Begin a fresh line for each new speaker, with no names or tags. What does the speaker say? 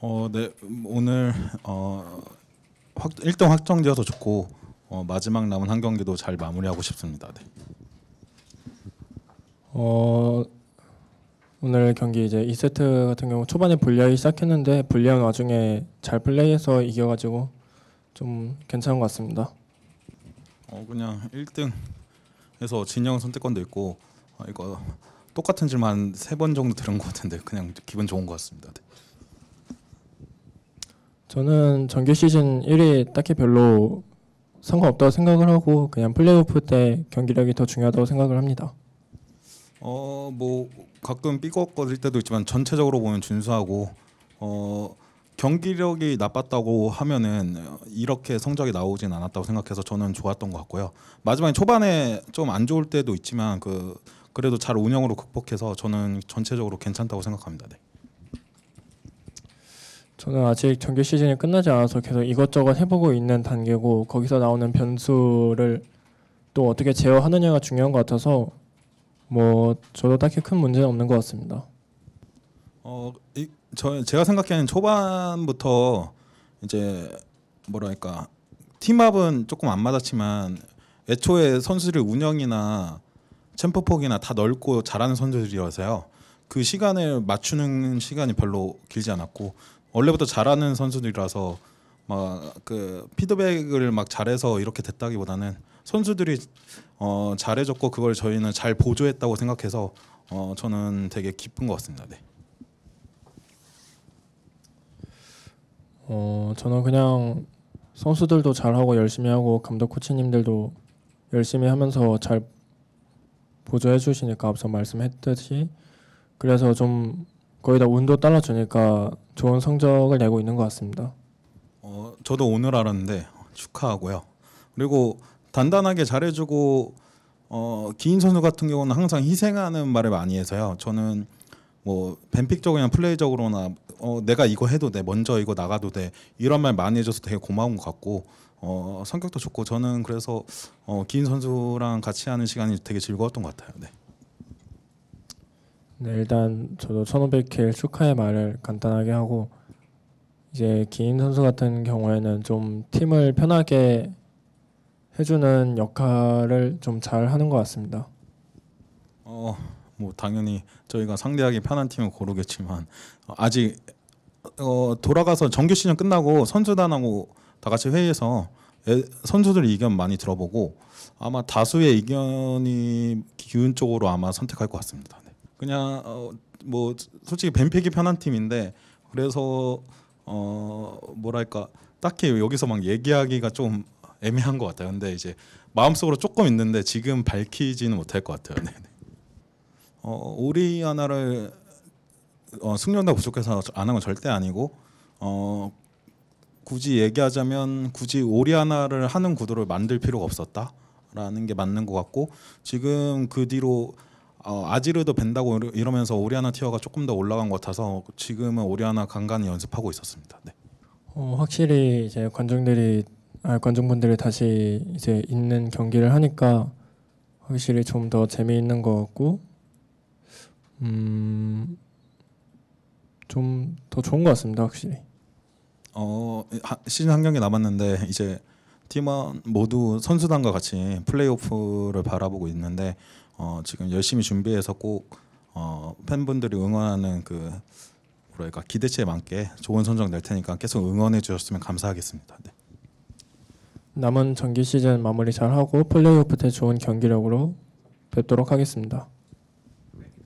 어, 네 오늘 어, 확, 1등 확정되어서 좋고 어, 마지막 남은 한 경기도 잘 마무리하고 싶습니다. 네.
어, 오늘 경기 이제 2세트 같은 경우 초반에 불리하기 시작했는데 불리한 와중에 잘 플레이해서 이겨가지고 좀 괜찮은 것 같습니다.
어 그냥 1등에서 진영 선택권도 있고 아, 이거 똑같은 질만 세번 정도 들은 것 같은데 그냥 기분 좋은 것 같습니다. 네.
저는 정규 시즌 1위 딱히 별로 상관없다고 생각을 하고 그냥 플레이오프 때 경기력이 더 중요하다고 생각을 합니다.
어뭐 가끔 삐걱거릴 때도 있지만 전체적으로 보면 준수하고 어 경기력이 나빴다고 하면은 이렇게 성적이 나오진 않았다고 생각해서 저는 좋았던 것 같고요. 마지막에 초반에 좀 안 좋을 때도 있지만 그 그래도 잘 운영으로 극복해서 저는 전체적으로 괜찮다고 생각합니다. 네.
저는 아직 정규 시즌이 끝나지 않아서 계속 이것저것 해보고 있는 단계고 거기서 나오는 변수를 또 어떻게 제어하느냐가 중요한 것 같아서 뭐 저도 딱히 큰 문제는 없는 것 같습니다.
어, 이, 저 제가 생각하는 초반부터 이제 뭐랄까 팀합은 조금 안 맞았지만 애초에 선수들 운영이나 챔프폭이나 다 넓고 잘하는 선수들이라서요. 그 시간을 맞추는 시간이 별로 길지 않았고 원래부터 잘하는 선수들이라서 막 그 피드백을 막 잘해서 이렇게 됐다기보다는 선수들이 어, 잘해줬고 그걸 저희는 잘 보조했다고 생각해서 어, 저는 되게 기쁜 것 같습니다. 네.
어, 저는 그냥 선수들도 잘하고 열심히 하고 감독 코치님들도 열심히 하면서 잘 보조해 주시니까 앞서 말씀했듯이 그래서 좀 거의 다 운도 달라 주니까 좋은 성적을 내고 있는 것 같습니다.
어, 저도 오늘 알았는데 축하하고요. 그리고 단단하게 잘해주고 어, 기인 선수 같은 경우는 항상 희생하는 말을 많이 해서요. 저는 뭐 뱀픽적이나 플레이적으로나 어, 내가 이거 해도 돼, 먼저 이거 나가도 돼 이런 말 많이 해줘서 되게 고마운 것 같고 어, 성격도 좋고 저는 그래서 어, 기인 선수랑 같이 하는 시간이 되게 즐거웠던 것 같아요. 네.
네, 일단 저도 1500킬 축하의 말을 간단하게 하고 이제 기인 선수 같은 경우에는 좀 팀을 편하게 해주는 역할을 좀 잘 하는 것 같습니다.
어, 뭐 당연히 저희가 상대하기 편한 팀을 고르겠지만 아직 어, 돌아가서 정규 시즌 끝나고 선수단하고 다 같이 회의해서 선수들 의견 많이 들어보고 아마 다수의 의견이 기운 쪽으로 아마 선택할 것 같습니다. 그냥 어, 뭐 솔직히 뱀팩이 편한 팀인데 그래서 어 뭐랄까 딱히 여기서 막 얘기하기가 좀 애매한 것 같아요. 근데 이제 마음속으로 조금 있는데 지금 밝히지는 못할 것 같아요. 네네. 어오리하나를 네. 어, 어 숙련도 부족해서 안한건 절대 아니고 어 굳이 얘기하자면 굳이 오리아나를 하는 구도를 만들 필요가 없었다라는 게 맞는 것 같고 지금 그 뒤로 어, 아지르도 밴다고 이러면서 오리아나 티어가 조금 더 올라간 것 같아서 지금은 오리아나 간간히 연습하고 있었습니다. 네.
어, 확실히 이제 관중들이 아, 관중분들이 다시 이제 있는 경기를 하니까 확실히 좀 더 재미있는 것 같고 음, 좀 더 좋은 것
같습니다. 확실히. 어 시즌 한 경기 남았는데 이제 팀원 모두 선수단과 같이 플레이오프를 바라보고 있는데 어, 지금 열심히 준비해서 꼭 어, 팬분들이 응원하는 그 뭐랄까 기대치에 맞게 좋은 성적 낼 테니까 계속 응원해 주셨으면 감사하겠습니다. 네.
남은 정기 시즌 마무리 잘 하고 플레이오프 때 좋은 경기력으로 뵙도록 하겠습니다.